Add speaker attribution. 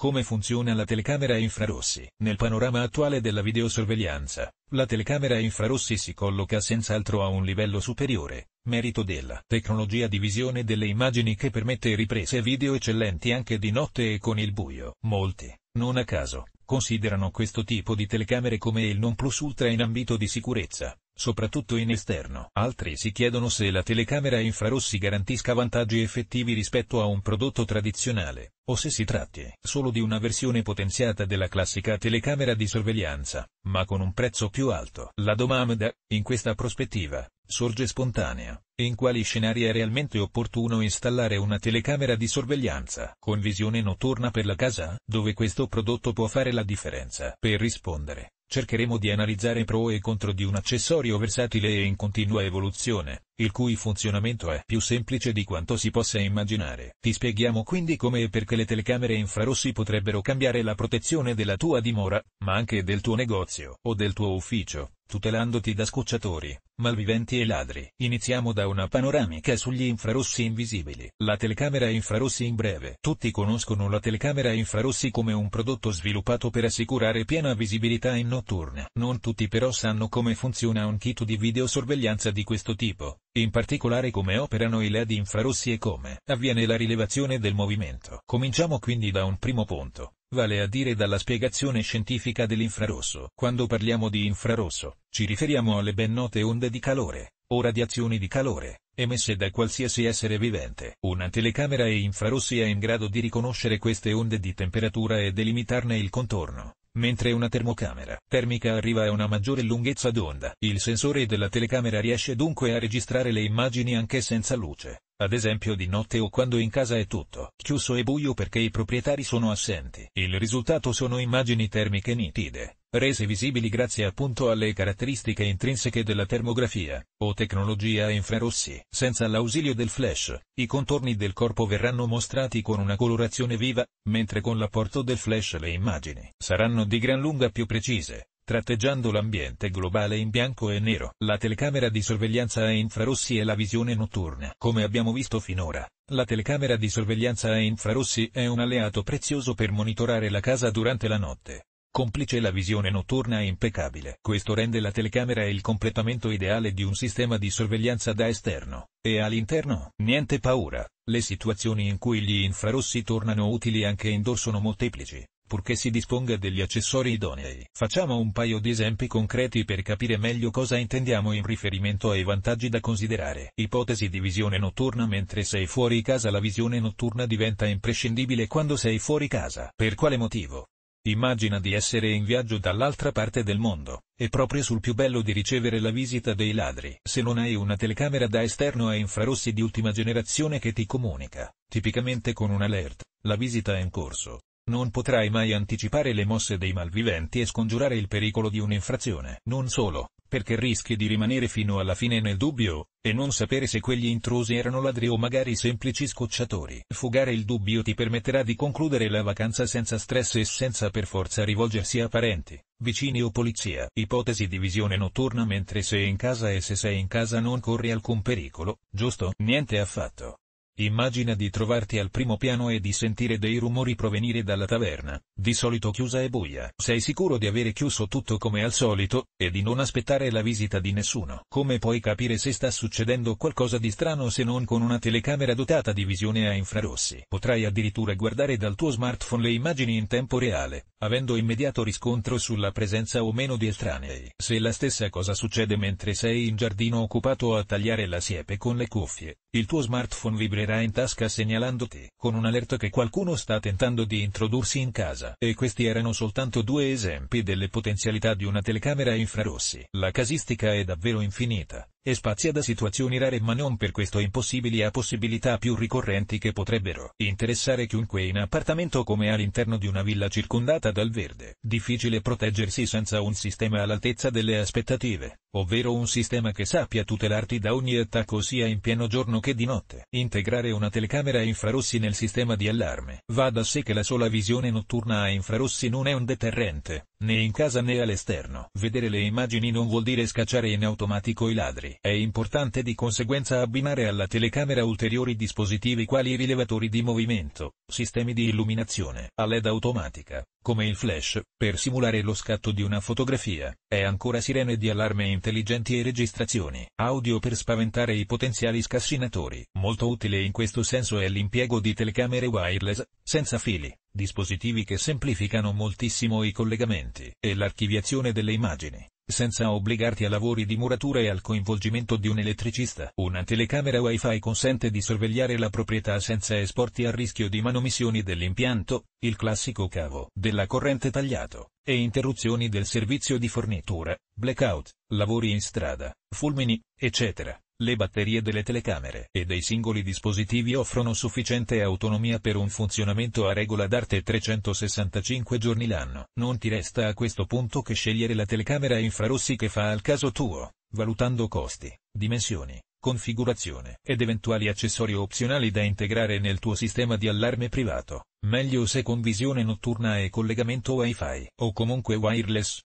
Speaker 1: Come funziona la telecamera a infrarossi? Nel panorama attuale della videosorveglianza, la telecamera a infrarossi si colloca senz'altro a un livello superiore, merito della tecnologia di visione delle immagini che permette riprese video eccellenti anche di notte e con il buio. Molti, non a caso, considerano questo tipo di telecamere come il non plus ultra in ambito di sicurezza soprattutto in esterno. Altri si chiedono se la telecamera infrarossi garantisca vantaggi effettivi rispetto a un prodotto tradizionale, o se si tratti solo di una versione potenziata della classica telecamera di sorveglianza, ma con un prezzo più alto. La domanda, in questa prospettiva, sorge spontanea. In quali scenari è realmente opportuno installare una telecamera di sorveglianza con visione notturna per la casa, dove questo prodotto può fare la differenza? Per rispondere, cercheremo di analizzare i pro e contro di un accessorio versatile e in continua evoluzione il cui funzionamento è più semplice di quanto si possa immaginare. Ti spieghiamo quindi come e perché le telecamere infrarossi potrebbero cambiare la protezione della tua dimora, ma anche del tuo negozio o del tuo ufficio, tutelandoti da scocciatori, malviventi e ladri. Iniziamo da una panoramica sugli infrarossi invisibili. La telecamera infrarossi in breve. Tutti conoscono la telecamera infrarossi come un prodotto sviluppato per assicurare piena visibilità in notturna. Non tutti però sanno come funziona un kit di videosorveglianza di questo tipo in particolare come operano i LED infrarossi e come avviene la rilevazione del movimento. Cominciamo quindi da un primo punto, vale a dire dalla spiegazione scientifica dell'infrarosso. Quando parliamo di infrarosso, ci riferiamo alle ben note onde di calore, o radiazioni di calore, emesse da qualsiasi essere vivente. Una telecamera e infrarossi è in grado di riconoscere queste onde di temperatura e delimitarne il contorno, mentre una termocamera termica arriva a una maggiore lunghezza d'onda. Il sensore della telecamera riesce dunque a registrare le immagini anche senza luce ad esempio di notte o quando in casa è tutto chiuso e buio perché i proprietari sono assenti. Il risultato sono immagini termiche nitide, rese visibili grazie appunto alle caratteristiche intrinseche della termografia, o tecnologia a infrarossi. Senza l'ausilio del flash, i contorni del corpo verranno mostrati con una colorazione viva, mentre con l'apporto del flash le immagini saranno di gran lunga più precise, tratteggiando l'ambiente globale in bianco e nero. La telecamera di sorveglianza a infrarossi e la visione notturna. Come abbiamo visto finora, la telecamera di sorveglianza a infrarossi è un alleato prezioso per monitorare la casa durante la notte. Complice la visione notturna impeccabile. Questo rende la telecamera il completamento ideale di un sistema di sorveglianza da esterno. E all'interno, niente paura, le situazioni in cui gli infrarossi tornano utili anche in sono molteplici purché si disponga degli accessori idonei. Facciamo un paio di esempi concreti per capire meglio cosa intendiamo in riferimento ai vantaggi da considerare. Ipotesi di visione notturna Mentre sei fuori casa la visione notturna diventa imprescindibile quando sei fuori casa. Per quale motivo? Immagina di essere in viaggio dall'altra parte del mondo, e proprio sul più bello di ricevere la visita dei ladri. Se non hai una telecamera da esterno a infrarossi di ultima generazione che ti comunica, tipicamente con un alert, la visita è in corso, non potrai mai anticipare le mosse dei malviventi e scongiurare il pericolo di un'infrazione. Non solo, perché rischi di rimanere fino alla fine nel dubbio, e non sapere se quegli intrusi erano ladri o magari semplici scocciatori. Fugare il dubbio ti permetterà di concludere la vacanza senza stress e senza per forza rivolgersi a parenti, vicini o polizia. Ipotesi di visione notturna mentre sei in casa e se sei in casa non corri alcun pericolo, giusto? Niente affatto. Immagina di trovarti al primo piano e di sentire dei rumori provenire dalla taverna, di solito chiusa e buia. Sei sicuro di avere chiuso tutto come al solito, e di non aspettare la visita di nessuno. Come puoi capire se sta succedendo qualcosa di strano se non con una telecamera dotata di visione a infrarossi? Potrai addirittura guardare dal tuo smartphone le immagini in tempo reale, avendo immediato riscontro sulla presenza o meno di estranei. Se la stessa cosa succede mentre sei in giardino occupato a tagliare la siepe con le cuffie, il tuo smartphone vibrerà in tasca segnalandoti con un'allerta che qualcuno sta tentando di introdursi in casa. E questi erano soltanto due esempi delle potenzialità di una telecamera a infrarossi. La casistica è davvero infinita e spazia da situazioni rare ma non per questo impossibili a possibilità più ricorrenti che potrebbero interessare chiunque in appartamento come all'interno di una villa circondata dal verde. Difficile proteggersi senza un sistema all'altezza delle aspettative, ovvero un sistema che sappia tutelarti da ogni attacco sia in pieno giorno che di notte. Integrare una telecamera a infrarossi nel sistema di allarme. Va da sé che la sola visione notturna a infrarossi non è un deterrente, né in casa né all'esterno. Vedere le immagini non vuol dire scacciare in automatico i ladri. È importante di conseguenza abbinare alla telecamera ulteriori dispositivi quali rilevatori di movimento, sistemi di illuminazione a LED automatica, come il flash, per simulare lo scatto di una fotografia, e ancora sirene di allarme intelligenti e registrazioni, audio per spaventare i potenziali scassinatori. Molto utile in questo senso è l'impiego di telecamere wireless, senza fili, dispositivi che semplificano moltissimo i collegamenti e l'archiviazione delle immagini, senza obbligarti a lavori di muratura e al coinvolgimento di un elettricista. Una telecamera Wi-Fi consente di sorvegliare la proprietà senza esporti al rischio di manomissioni dell'impianto, il classico cavo della corrente tagliato, e interruzioni del servizio di fornitura, blackout, lavori in strada, fulmini, eccetera. Le batterie delle telecamere e dei singoli dispositivi offrono sufficiente autonomia per un funzionamento a regola d'arte 365 giorni l'anno. Non ti resta a questo punto che scegliere la telecamera infrarossi che fa al caso tuo, valutando costi, dimensioni, configurazione ed eventuali accessori opzionali da integrare nel tuo sistema di allarme privato, meglio se con visione notturna e collegamento Wi-Fi o comunque wireless.